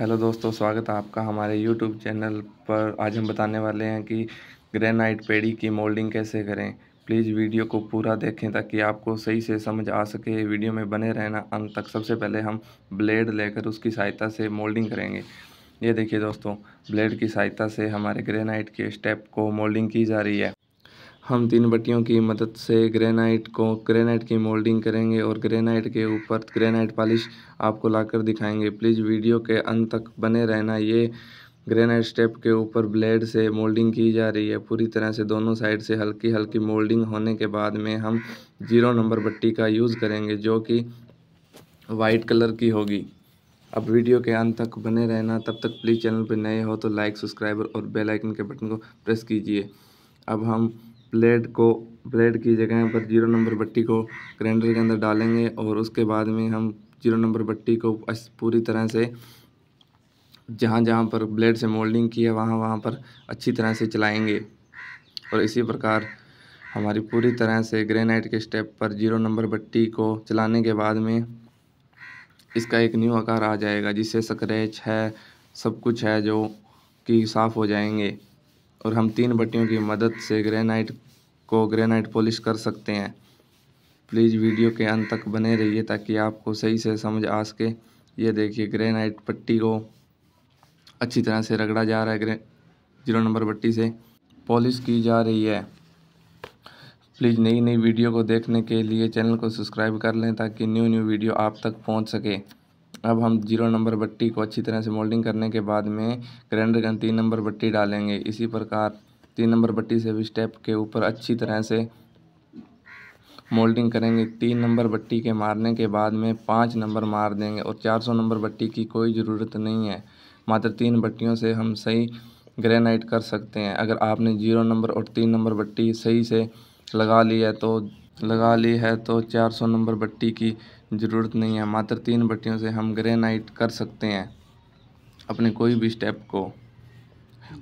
hello दोस्तों स्वागत है आपका हमारे यूट्यूब चैनल पर आज हम बताने वाले हैं कि ग्रेनाइट पेड़ी की मोल्डिंग कैसे करें प्लीज़ वीडियो को पूरा देखें ताकि आपको सही से समझ आ सके वीडियो में बने रहना अंत तक सबसे पहले हम ब्लेड लेकर उसकी सहायता से मोल्डिंग करेंगे ये देखिए दोस्तों ब्लेड की सहायता से हमारे ग्रेनाइट के स्टेप को मोल्डिंग की जा रही है हम तीन बट्टियों की मदद से ग्रेनाइट को ग्रेनाइट की मोल्डिंग करेंगे और ग्रेनाइट के ऊपर ग्रेनाइट पॉलिश आपको लाकर दिखाएंगे प्लीज़ वीडियो के अंत तक बने रहना ये ग्रेनाइट स्टेप के ऊपर ब्लेड से मोल्डिंग की जा रही है पूरी तरह से दोनों साइड से हल्की हल्की मोल्डिंग होने के बाद में हम जीरो नंबर बट्टी का यूज़ करेंगे जो कि वाइट कलर की होगी अब वीडियो के अंत तक बने रहना तब तक प्लीज़ चैनल पर नए हो तो लाइक सब्सक्राइबर और बेलाइकन के बटन को प्रेस कीजिए अब हम ब्लेड को ब्लेड की जगह पर जीरो नंबर बट्टी को ग्राइंडर के अंदर डालेंगे और उसके बाद में हम जीरो नंबर बट्टी को पूरी तरह से जहाँ जहाँ पर ब्लेड से मोल्डिंग की है वहाँ वहाँ पर अच्छी तरह से चलाएंगे और इसी प्रकार हमारी पूरी तरह से ग्रेनाइट के स्टेप पर जीरो नंबर बट्टी को चलाने के बाद में इसका एक न्यू आकार आ जाएगा जिससे स्क्रैच है सब कुछ है जो कि साफ़ हो जाएंगे और हम तीन बट्टियों की मदद से ग्रेनाइट को ग्रेनाइट पॉलिश कर सकते हैं प्लीज़ वीडियो के अंत तक बने रहिए ताकि आपको सही से समझ आ सके ये देखिए ग्रेनाइट पट्टी को अच्छी तरह से रगड़ा जा रहा है ग्रे जीरो नंबर पट्टी से पॉलिश की जा रही है प्लीज़ नई नई वीडियो को देखने के लिए चैनल को सब्सक्राइब कर लें ताकि न्यू न्यू वीडियो आप तक पहुंच सके अब हम जीरो नंबर बट्टी को अच्छी तरह से मोल्डिंग करने के बाद में ग्रैंडर गन तीन नंबर बट्टी डालेंगे इसी प्रकार तीन नंबर बट्टी से भी स्टेप के ऊपर अच्छी तरह से मोल्डिंग करेंगे तीन नंबर बट्टी के मारने के बाद में पाँच नंबर मार देंगे और चार सौ नंबर बट्टी की कोई ज़रूरत नहीं है मात्र तीन बट्टियों से हम सही ग्रेनाइट कर सकते हैं अगर आपने जीरो नंबर और तीन नंबर बट्टी सही से लगा ली है तो लगा ली है तो 400 नंबर बट्टी की ज़रूरत नहीं है मात्र तीन बट्टियों से हम ग्रेनाइट कर सकते हैं अपने कोई भी स्टेप को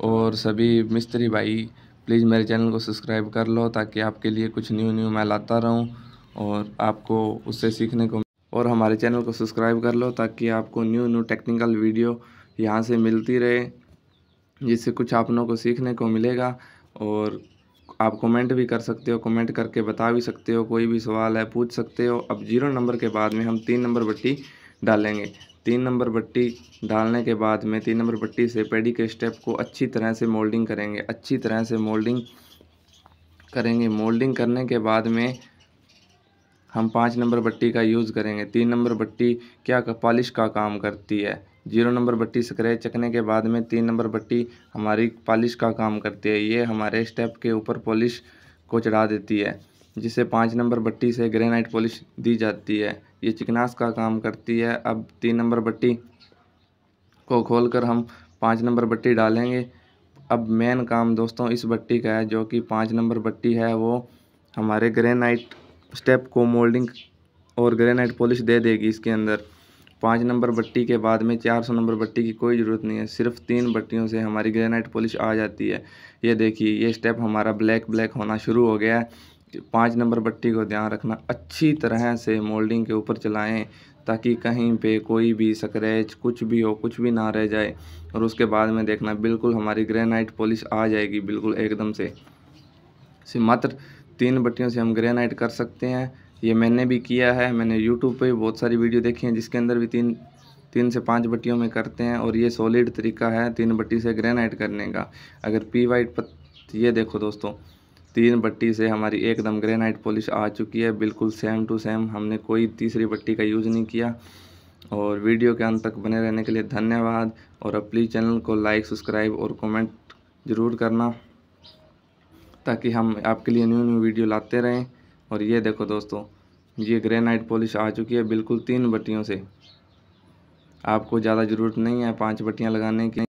और सभी मिस्त्री भाई प्लीज़ मेरे चैनल को सब्सक्राइब कर लो ताकि आपके लिए कुछ न्यू न्यू मैं लाता रहूं और आपको उससे सीखने को और हमारे चैनल को सब्सक्राइब कर लो ताकि आपको न्यू न्यू टेक्निकल वीडियो यहाँ से मिलती रहे जिससे कुछ आप लोगों को सीखने को मिलेगा और आप कमेंट भी कर सकते हो कमेंट करके बता भी सकते हो कोई भी सवाल है पूछ सकते हो अब जीरो नंबर के बाद में हम तीन नंबर बट्टी डालेंगे तीन नंबर बट्टी डालने के बाद में तीन नंबर बट्टी से पेडी के स्टेप को अच्छी तरह से मोल्डिंग करेंगे अच्छी तरह से मोल्डिंग करेंगे मोल्डिंग करने के बाद में हम पाँच नंबर बट्टी का यूज़ करेंगे तीन नंबर बट्टी क्या का पॉलिश का काम करती है जीरो नंबर बट्टी स्क्रैच चकने के बाद में तीन नंबर बट्टी हमारी पॉलिश का काम करती है ये हमारे स्टेप के ऊपर पॉलिश को चढ़ा देती है जिसे पाँच नंबर बट्टी से ग्रेनाइट पॉलिश दी जाती है ये चिकनास का काम करती है अब तीन नंबर बट्टी को खोलकर हम पाँच नंबर बट्टी डालेंगे अब मेन काम दोस्तों इस बट्टी का है जो कि पाँच नंबर बट्टी है वो हमारे ग्रेनाइट स्टेप को मोल्डिंग और ग्रेनाइट पॉलिश दे देगी इसके अंदर पाँच नंबर बट्टी के बाद में चार सौ नंबर बट्टी की कोई ज़रूरत नहीं है सिर्फ तीन बट्टियों से हमारी ग्रेनाइट पॉलिश आ जाती है ये देखिए ये स्टेप हमारा ब्लैक ब्लैक होना शुरू हो गया है पाँच नंबर बट्टी को ध्यान रखना अच्छी तरह से मोल्डिंग के ऊपर चलाएँ ताकि कहीं पे कोई भी स्क्रैच कुछ भी हो कुछ भी ना रह जाए और उसके बाद में देखना बिल्कुल हमारी ग्रेनाइट पॉलिश आ जाएगी बिल्कुल एकदम से सिर्फ मात्र तीन बट्टियों से हम ग्रेनाइट कर सकते हैं ये मैंने भी किया है मैंने यूट्यूब पे बहुत सारी वीडियो देखी हैं जिसके अंदर भी तीन तीन से पाँच बट्टियों में करते हैं और ये सॉलिड तरीका है तीन बट्टी से ग्रेनाइट करने का अगर पी वाइट पत ये देखो दोस्तों तीन बट्टी से हमारी एकदम ग्रेनाइट पॉलिश आ चुकी है बिल्कुल सेम टू सेम हमने कोई तीसरी बट्टी का यूज़ नहीं किया और वीडियो के अंत तक बने रहने के लिए धन्यवाद और अब प्लीज़ चैनल को लाइक सब्सक्राइब और कमेंट ज़रूर करना ताकि हम आपके लिए न्यू न्यू वीडियो लाते रहें और ये देखो दोस्तों ये ग्रेनाइट पॉलिश आ चुकी है बिल्कुल तीन बट्टियों से आपको ज़्यादा ज़रूरत नहीं है पांच बट्टियाँ लगाने की